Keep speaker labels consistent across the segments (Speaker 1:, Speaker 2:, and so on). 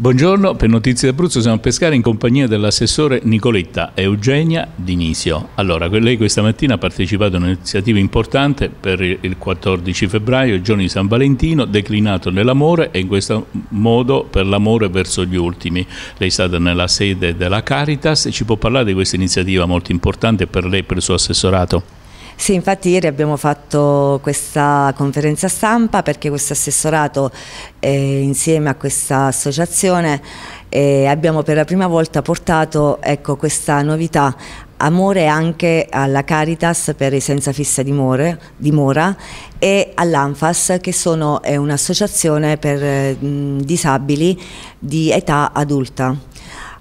Speaker 1: Buongiorno, per Notizie d'Abruzzo siamo a Pescara in compagnia dell'assessore Nicoletta Eugenia Dinisio. Allora, lei questa mattina ha partecipato a un'iniziativa importante per il 14 febbraio, il giorno di San Valentino, declinato nell'amore e in questo modo per l'amore verso gli ultimi. Lei è stata nella sede della Caritas e ci può parlare di questa iniziativa molto importante per lei e per il suo assessorato?
Speaker 2: Sì, infatti ieri abbiamo fatto questa conferenza stampa perché questo assessorato eh, insieme a questa associazione eh, abbiamo per la prima volta portato ecco, questa novità amore anche alla Caritas per i senza fissa dimore, dimora e all'ANFAS che sono, è un'associazione per eh, mh, disabili di età adulta.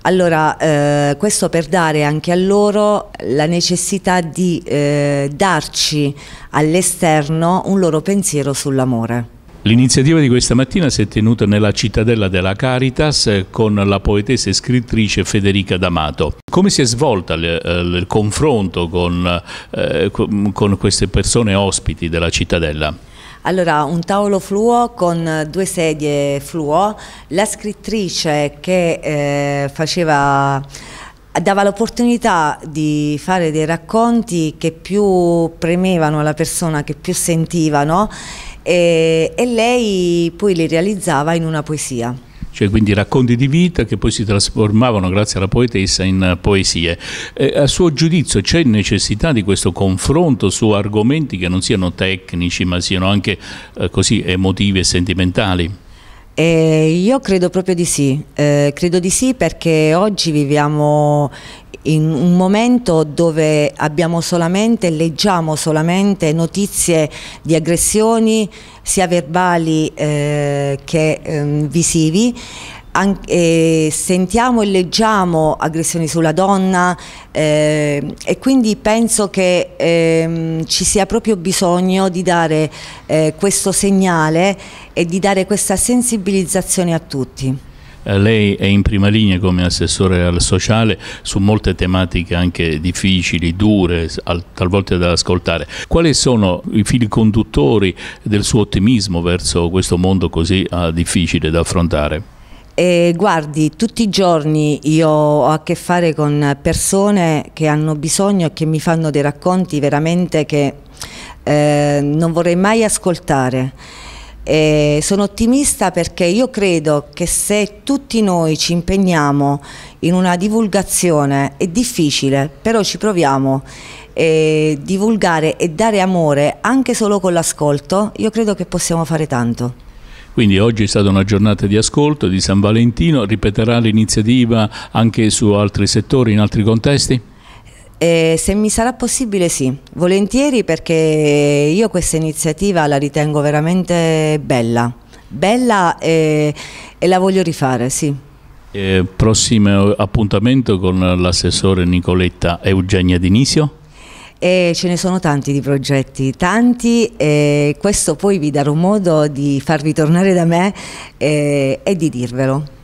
Speaker 2: Allora, eh, questo per dare anche a loro la necessità di eh, darci all'esterno un loro pensiero
Speaker 1: sull'amore. L'iniziativa di questa mattina si è tenuta nella cittadella della Caritas con la poetessa e scrittrice Federica D'Amato. Come si è svolta il, eh, confronto con, eh, con queste persone ospiti della cittadella?
Speaker 2: Allora, un tavolo fluo con due sedie fluo, la scrittrice che eh, faceva dava l'opportunità di fare dei racconti che più premevano la persona, che più sentivano e, eh, e lei poi li realizzava in una poesia
Speaker 1: cioè quindi racconti di vita che poi si trasformavano grazie alla poetessa in eh, poesie. Eh, a suo giudizio c'è necessità di questo confronto su argomenti che non siano tecnici ma siano anche eh, così emotivi e sentimentali?
Speaker 2: Eh, io credo proprio di sì, eh, credo di sì perché oggi viviamo in un momento dove abbiamo solamente, leggiamo solamente notizie di aggressioni sia verbali eh, che eh, visivi, anche, sentiamo e leggiamo aggressioni sulla donna eh, e quindi penso che eh, ci sia proprio bisogno di dare eh, questo segnale e di dare questa sensibilizzazione a tutti.
Speaker 1: Eh, lei è in prima linea come assessore al sociale su molte tematiche anche difficili, dure, talvolta da ascoltare. Quali sono i fili conduttori del suo ottimismo verso questo mondo così ah, difficile da affrontare?
Speaker 2: Eh, guardi, tutti i giorni io ho a che fare con persone che hanno bisogno e che mi fanno dei racconti veramente che eh, non vorrei mai ascoltare. Eh, sono ottimista perché io credo che se tutti noi ci impegniamo in una divulgazione, è difficile, però ci proviamo, eh, divulgare e dare amore anche solo con l'ascolto, io credo che possiamo fare tanto.
Speaker 1: Quindi oggi è stata una giornata di ascolto di San Valentino, ripeterà l'iniziativa anche su altri settori, in altri contesti? Eh, se mi
Speaker 2: sarà possibile sì, volentieri perché io questa iniziativa la ritengo veramente bella, bella e, eh, e la voglio rifare, sì.
Speaker 1: Eh, prossimo appuntamento con l'assessore Nicoletta Eugenia Dinisio?
Speaker 2: E eh, ce ne sono tanti di progetti, tanti e questo poi vi darò modo di farvi tornare da me e, eh, e di dirvelo.